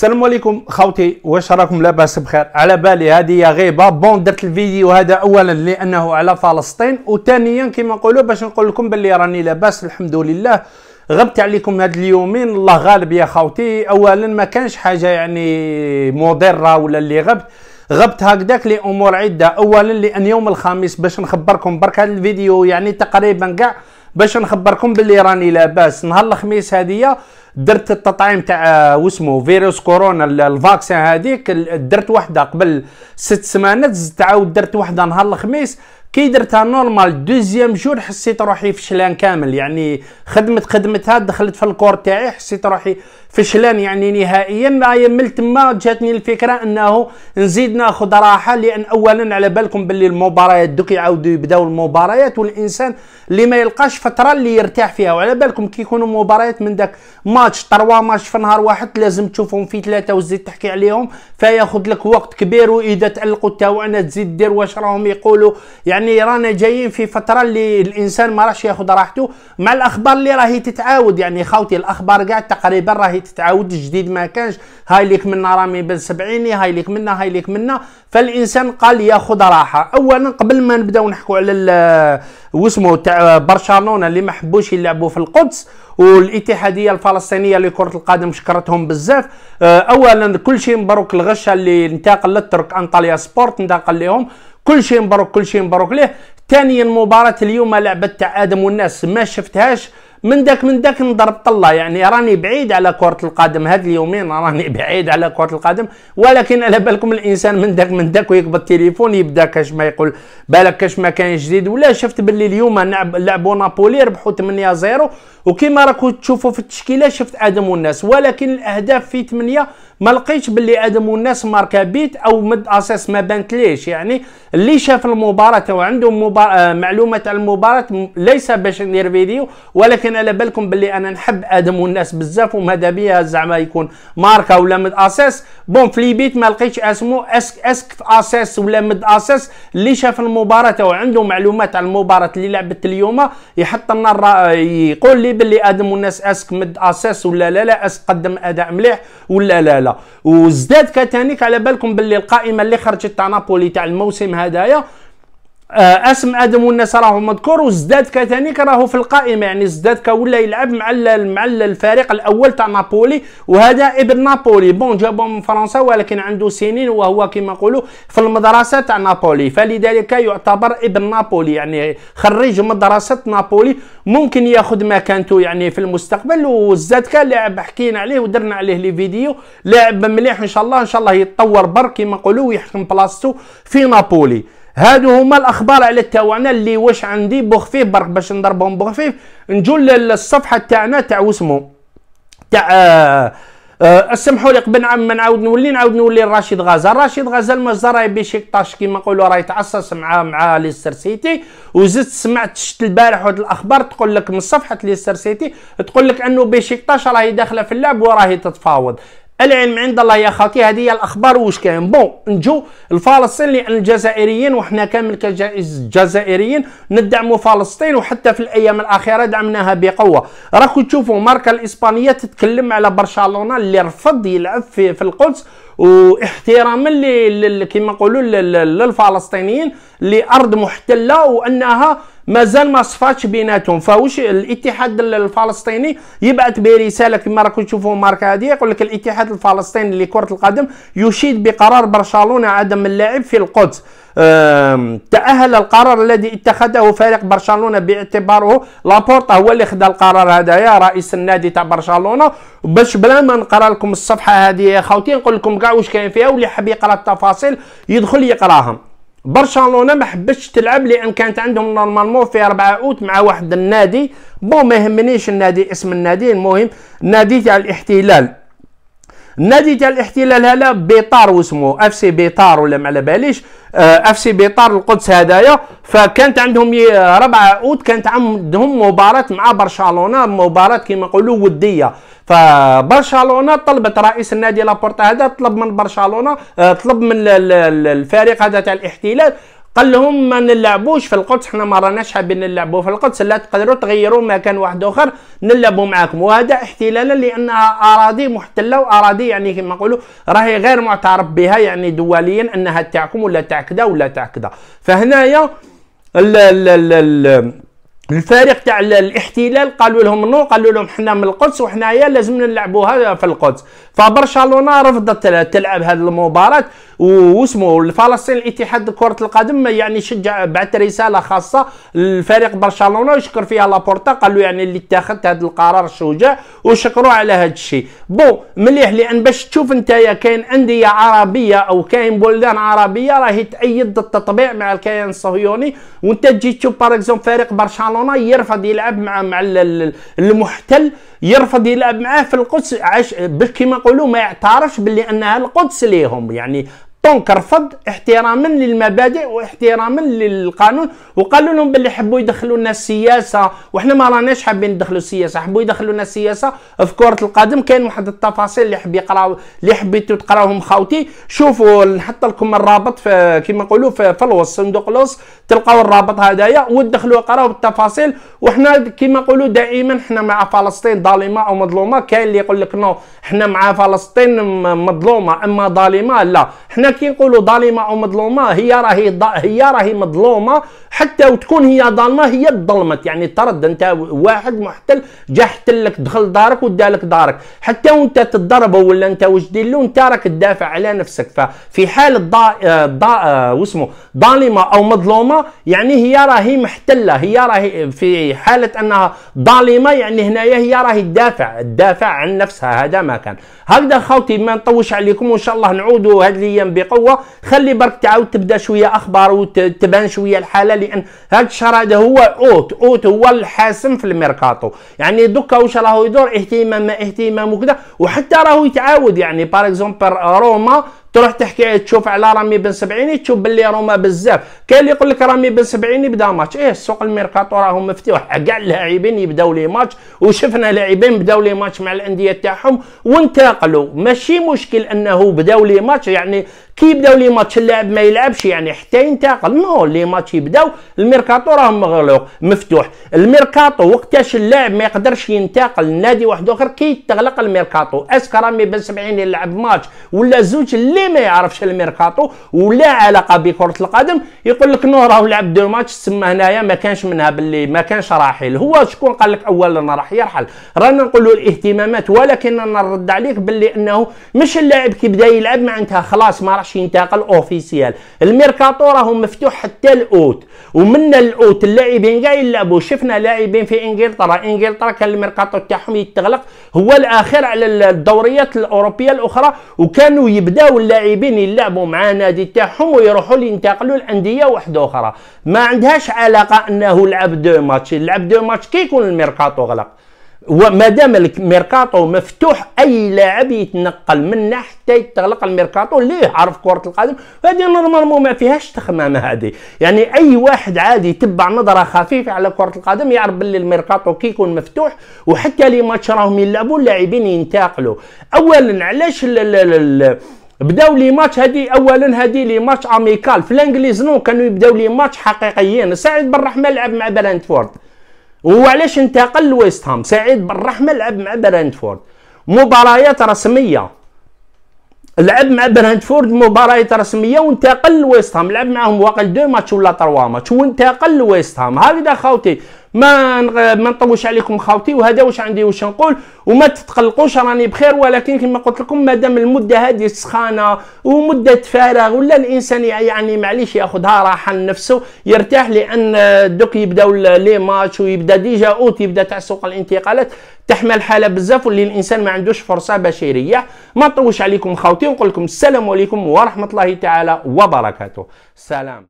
السلام عليكم خوتي واش راكم لاباس بخير على بالي هذه يا غيبه بون درت الفيديو هذا اولا لانه على فلسطين وثانيا كما نقولوا باش نقول لكم باللي راني لاباس الحمد لله غبت عليكم هاد اليومين الله غالب يا خوتي اولا ما كانش حاجه يعني مضره ولا اللي غبت غبت هكذاك لامور عده اولا لان يوم الخميس باش نخبركم برك هذا الفيديو يعني تقريبا كاع باش نخبركم باللي راني لاباس نهار الخميس هذه درت التطعيم تاع آه، واسمو فيروس كورونا الفاكسين هذيك درت وحده قبل ست سمانات تعاود درت وحده نهار الخميس كي درتها نورمال دوزيام جور حسيت روحي فشلان كامل يعني خدمت خدمتها دخلت في الكور تاعي حسيت روحي فشلان يعني نهائيا راهي من تما جاتني الفكره انه نزيد ناخذ راحه لان اولا على بالكم باللي المباريات دوك يعاودوا يبداو المباريات والانسان اللي ما يلقاش فتره اللي يرتاح فيها وعلى بالكم كي يكونوا مباريات من داك ماتش تروا ماتش في نهار واحد لازم تشوفهم في ثلاثه وتزيد تحكي عليهم فياخذ لك وقت كبير واذا تالقوا تاوعنا تزيد دير واش راهم يقولوا يعني يعني رانا جايين في فتره اللي الانسان ما راحش ياخذ راحته مع الاخبار اللي راهي تتعاود يعني خاوتي الاخبار كاع تقريبا راهي تتعاود الجديد ما كانش هاي ليك منا رامي بن سبعيني هاي ليك منا هاي ليك منا فالانسان قال ياخذ راحه اولا قبل ما نبداو نحكوا على واسمه تاع برشلونه اللي ما حبوش يلعبوا في القدس والاتحاديه الفلسطينيه لكره القدم شكرتهم بزاف اولا كل شيء مبروك الغشه اللي انتقل للترك انطاليا سبورت انتقل لهم كل شيء مبروك كل شيء مبروك ليه ثانيا مباراة اليوم لعبة تاع ادم والناس ما شفتهاش من داك من داك نضرب طله يعني راني بعيد على كرة القدم هاد اليومين راني بعيد على كرة القدم ولكن على بالكم الانسان من داك من داك ويقبض التليفون يبدا كاش ما يقول بالك كاش ما كان جديد ولا شفت باللي اليوم لعبوا نابولي ربحوا 8 0 وكما راكم تشوفوا في التشكيله شفت ادم والناس ولكن الاهداف في 8 ما لقيتش باللي ادم والناس ماركا بيت او مد اساس ما ليش يعني اللي شاف المباراه وعنده مبار... آه، معلومات على المباراه ليس باش ندير فيديو ولكن على بالكم باللي انا نحب ادم والناس بزاف وماذا بيا زعما يكون ماركا ولا مد اساس بون في بيت ما لقيتش اسمو اسك اسك اساس ولا مد اساس اللي شاف المباراه وعنده معلومات على المباراه اللي لعبت اليوم يحط لنا الرأ... آه، يقول لي باللي ادم والناس اسك مد اساس ولا لا لا اسك قدم اداء مليح ولا لا لا سهله وزداد كتانيك على بالكم باللي القائمه اللي خرجت تاع نابولي تاع الموسم هدايا آه، اسم ادم والناس راه مذكور وزداد كتانيك راهو في القائمه يعني زداد كولا يلعب مع مع الفريق الاول تاع نابولي وهذا ابن نابولي بون جابوه من فرنسا ولكن عنده سنين وهو كما نقولوا في المدرسه تاع نابولي فلذلك يعتبر ابن نابولي يعني خريج مدرسه نابولي ممكن ياخذ مكانته يعني في المستقبل وزداد كان لاعب حكينا عليه ودرنا عليه لي فيديو لاعب مليح ان شاء الله ان شاء الله يتطور بر كما نقولوا ويحكم بلاصتو في نابولي هادو هما الاخبار على تاعنا اللي واش عندي بخفيف برك باش نضربهم بخفيف نجو للصفحه تاعنا تاع واسمو تاع آه، آه، اسمحوا لي قبل عام ما نعاود نولي نعاود نولي لراشيد غازا راشيد غازا مازال راهي بشيكطاش كيما نقولوا راه يتعصص مع مع ليستر سيتي وزدت سمعت شت البارح واحد الاخبار تقول لك من صفحه ليستر سيتي تقول لك انه بشيكطاش راهي داخله في اللعب وراهي تتفاوض العلم عند الله يا خالتي هذه هي الاخبار واش كاين بون نجو لفلسطين لان الجزائريين وحنا كامل كجزائريين ندعموا فلسطين وحتى في الايام الاخيره دعمناها بقوه راكم تشوفوا ماركا الاسبانيه تتكلم على برشلونه اللي رفض يلعب في, في القدس واحتراما كما نقولوا للفلسطينيين لارض محتله وانها مازال ما صفاتش بيناتهم فواش الاتحاد الفلسطيني يبعث برساله كما راكم تشوفوا ماركا هذه يقول لك الاتحاد الفلسطيني لكره القدم يشيد بقرار برشلونه عدم اللعب في القدس تأهل القرار الذي اتخذه فريق برشلونة باعتباره لابورتا هو اللي خدا القرار هذا يا رئيس النادي تاع برشلونة باش بلا ما نقرا لكم الصفحة هذه يا خوتي نقول لكم كاع واش كاين فيها واللي حاب يقرا التفاصيل يدخل يقراهم برشلونه ما حبتش تلعب لان كانت عندهم نورمالمون في 4 اوت مع واحد النادي بون ما يهمنيش النادي اسم النادي المهم نادي تاع الاحتلال النادي تاع الاحتلال هذا بيطار واسمو اف سي بيطار ولا ما على باليش آه، اف سي بيطار القدس هذايا فكانت عندهم 4 اوت كانت عندهم مباراه مع برشلونه مباراه كما نقولوا وديه فبرشلونه طلبت رئيس النادي لابورتا هذا طلب من برشلونه آه، طلب من الفريق هذا تاع الاحتلال قال لهم ما نلعبوش في القدس حنا ما راناش حابين نلعبوا في القدس لا تقدروا تغيروا مكان واحد اخر نلعبوا معاكم وهذا احتلالا لانها اراضي محتله واراضي يعني كما نقولوا راهي غير معترف بها يعني دوليا انها تاعكم ولا تاع كذا ولا تاع كذا فهنايا ال ال ال الفريق تاع الاحتلال قالوا لهم نو قالوا لهم حنا من القدس وحنايا لازم نلعبوها في القدس فبرشلونه رفضت تلعب هذه المباراه واسمه الفلسطين الاتحاد كره القدم يعني شجع بعث رساله خاصه لفريق برشلونه ويشكر فيها لابورتا قال له يعني اللي اتخذت هذا القرار الشجاع وشكروا على هذا الشيء بون مليح لان باش تشوف انت كاين انديه عربيه او كاين بلدان عربيه راهي تأيد التطبيع مع الكيان الصهيوني وانت تجي تشوف باريكزوم فريق برشلونه برشلونه يرفض يلعب مع مع المحتل يرفض يلعب معاه في القدس عاش باش كيما نقولوا ما يعترفش باللي انها القدس ليهم يعني دونك رفض احتراما للمبادئ واحتراما للقانون وقالوا لهم باللي حبوا يدخلوا لنا السياسه وحنا ما راناش حابين ندخلوا السياسه حبوا يدخلوا لنا السياسه في كره القدم كاين واحد التفاصيل اللي حبي يقراو اللي حبيتوا تقراوهم خاوتي شوفوا نحط لكم الرابط في كما نقولوا في, في الوصف صندوق الوصف تلقاو الرابط هذايا ودخلوا قراو بالتفاصيل وحنا كما نقولوا دائما حنا مع فلسطين ظالمه او مظلومه كاين اللي يقول لك نو حنا مع فلسطين مظلومه اما ظالمه لا حنا كي نقولوا ظالمه او مظلومه هي راهي هي راهي مظلومه حتى وتكون هي ظالمه هي ظلمت يعني ترد انت واحد محتل جا لك دخل دارك ودالك دارك حتى وانت تضرب ولا انت واش دير له انت راك تدافع على نفسك ففي حال ضا ضا واسمه ظالمه او مظلومه يعني هي راهي محتله هي راهي في حاله انها ظالمه يعني هنايا هي راهي تدافع تدافع عن نفسها هذا ما كان هكذا خوتي ما نطوش عليكم وان شاء الله نعودوا هذه الايام بقوه خلي برك تعاود تبدا شويه اخبار وتبان شويه الحاله لان هذا الشهر هذا هو اوت اوت هو الحاسم في الميركاتو يعني دوكا واش راهو يدور اهتمام ما اهتمام وكذا وحتى راهو يتعاود يعني باغ اكزومبل روما تروح تحكي تشوف على رامي بن سبعيني تشوف باللي روما بزاف كاين اللي يقول لك رامي بن سبعيني بدا ماتش ايه السوق الميركاتو راهو مفتوح كاع اللاعبين يبداو لي ماتش وشفنا لاعبين بداو لي ماتش مع الانديه تاعهم وانتقلوا ماشي مشكل انه بداو لي ماتش يعني كي يبداو لي ماتش اللاعب ما يلعبش يعني حتى ينتقل نو لي ماتش يبداو الميركاتو راه مغلوق مفتوح الميركاتو وقتاش اللاعب ما يقدرش ينتقل لنادي واحد اخر كي تغلق الميركاتو اسكرامي بن سبعيني يلعب ماتش ولا زوج اللي اللي ما يعرفش الميركاتو ولا علاقه بكره القدم يقول لك نو راهو لعب دو ماتش تسمى هنايا ما كانش منها باللي ما كانش راحل هو شكون قال لك اولا راح يرحل رانا نقولوا الاهتمامات ولكن انا نرد عليك باللي انه مش اللاعب كي بدا يلعب معناتها خلاص ما راحش ينتقل اوفيسيال الميركاتو راهو مفتوح حتى الاوت ومن الاوت اللاعبين كاع يلعبوا شفنا لاعبين في انجلترا انجلترا كان الميركاتو تاعهم يتغلق هو الاخر على الدوريات الاوروبيه الاخرى وكانوا يبداو اللاعبين يلعبوا مع نادي تاعهم ويروحوا ينتقلوا لانديه واحده اخرى ما عندهاش علاقه انه لعب دو ماتش لعب دو ماتش كي يكون الميركاتو غلق وما دام الميركاتو مفتوح اي لاعب يتنقل منا حتى يتغلق الميركاتو ليه عرف كره القدم هذه نورمالمون ما فيهاش تخمامه هذه يعني اي واحد عادي يتبع نظره خفيفه على كره القدم يعرف باللي الميركاتو كي يكون مفتوح وحتى لي ماتش راهم يلعبوا اللاعبين ينتقلوا اولا علاش بداو لي ماتش هادي اولا هادي لي ماتش اميكال في الانجليز نو كانوا يبداو لي ماتش حقيقيين سعيد بالرحمه لعب مع برانتفورد وعلاش انتقل لويست هام سعيد بالرحمه لعب مع برنتفورد مباريات رسميه لعب مع برنتفورد مباريات رسميه وانتقل لويست هام لعب معاهم واقل دو ماتش ولا تروا ماتش وانتقل لويست هام هكذا خاوتي ما ما نطولش عليكم خاوتي وهذا واش عندي واش نقول وما تتقلقوش راني بخير ولكن كما قلت لكم مادام المده هذه سخانه ومده فارغ ولا الانسان يعني معليش ياخذها راحه لنفسه يرتاح لان دوك يبداو لي ماتش ويبدا ديجا اوت يبدا تاع سوق الانتقالات تحمل حاله بزاف واللي الانسان ما عندوش فرصه باش يريح ما نطولش عليكم خاوتي ونقول لكم السلام عليكم ورحمه الله تعالى وبركاته سلام